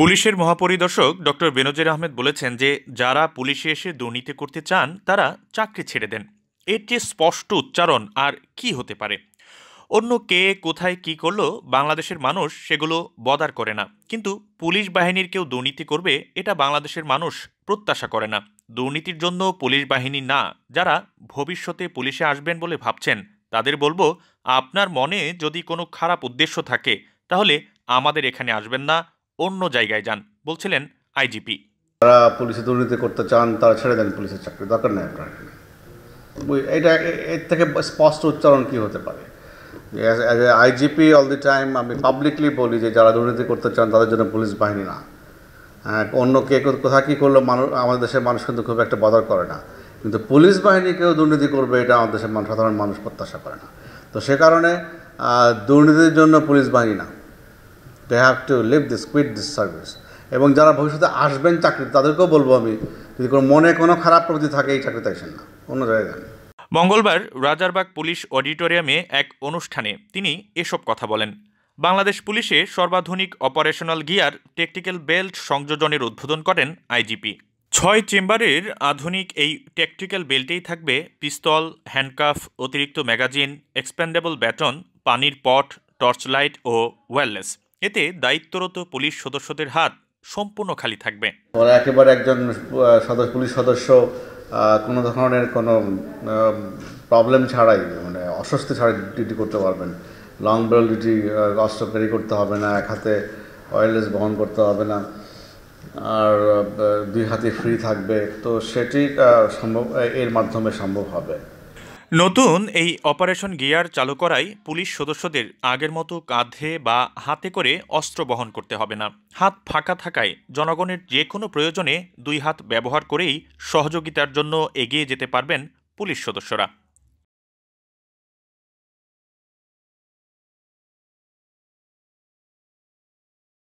পুলিশের মহাপরিদর্শক ডক্টর বেনজির আহমেদ বলেছেন যে যারা পুলিশে এসে দুর্নীতি করতে চান তারা চাকরি ছেড়ে দেন এর চেয়ে স্পষ্ট উচ্চারণ আর কি হতে পারে অন্য কে কোথায় কি করলো বাংলাদেশের মানুষ সেগুলো বদার করে না কিন্তু পুলিশ বাহিনীর কেউ দুর্নীতি করবে এটা বাংলাদেশের মানুষ প্রত্যাশা করে না দুর্নীতির জন্য পুলিশ বাহিনী না যারা ভবিষ্যতে পুলিশে আসবেন বলে ভাবছেন তাদের বলবো আপনার মনে যদি কোনো খারাপ উদ্দেশ্য থাকে তাহলে আমাদের এখানে আসবেন না অন্য জায়গায় যান বলছিলেন আইজিপি যারা পুলিশে দুর্নীতি করতে চান তারা ছেড়ে দেন পুলিশের চাকরি দরকার নেই আপনার এটা এর থেকে স্পষ্ট উচ্চারণ কি হতে পারে আইজিপি অল দি টাইম আমি পাবলিকলি বলি যে যারা দুর্নীতি করতে চান তাদের জন্য পুলিশ বাহিনী না হ্যাঁ, অন্য কে কোথায় কী করলো মানুষ আমাদের দেশের মানুষ কিন্তু খুব একটা বদল করে না কিন্তু পুলিশ বাহিনী কেউ দুর্নীতি করবে এটা আমাদের দেশের সাধারণ মানুষ প্রত্যাশা করে না তো সে কারণে দুর্নীতির জন্য পুলিশ বাহিনী না they have to leave this quit this service এবং যারা ভবিষ্যতে আসবেন চাকরি তাদেরকেও বলবো আমি যদি কোনো মনে কোনো খারাপ প্রবৃত্তি থাকে এই চাকরিতে আসেন না অন্য জায়গায় যান মঙ্গলবার রাজারবাগ পুলিশ অডিটোরিয়ামে এক অনুষ্ঠানে তিনি এসব কথা বলেন বাংলাদেশ পুলিশে সর্বাধুনিক অপারেশনাল গিয়ার টেকটিক্যাল বেল্ট সংযোজনের উদ্বোধন করেন আইজিপি ছয় চেম্বারের আধুনিক এই টেকটিক্যাল বেল্টেই থাকবে পিস্তল হ্যান্ডকাফ অতিরিক্ত ম্যাগাজিন এক্সপ্যান্ডেবল ব্যাটন পানির পট টর্চ লাইট ও ওয়্যারলেস এতে দায়িত্বরত পুলিশ সদস্যদের হাত সম্পূর্ণ খালি থাকবে ওরা একেবারে একজন সদস্য পুলিশ সদস্য কোনো ধরনের কোনো প্রবলেম ছাড়াই মানে অস্বস্তি ছাড়াই ডিউটি করতে পারবেন লং বেল ডিউটি অস্ত্র ক্যারি করতে হবে না এক হাতে অয়েলেস বহন করতে হবে না আর দুই হাতে ফ্রি থাকবে তো সেটি সম্ভব এর মাধ্যমে সম্ভব হবে নতুন এই অপারেশন গিয়ার চালু করায় পুলিশ সদস্যদের আগের মতো কাঁধে বা হাতে করে অস্ত্র বহন করতে হবে না হাত ফাঁকা থাকায় জনগণের যে কোনো প্রয়োজনে দুই হাত ব্যবহার করেই সহযোগিতার জন্য এগিয়ে যেতে পারবেন পুলিশ সদস্যরা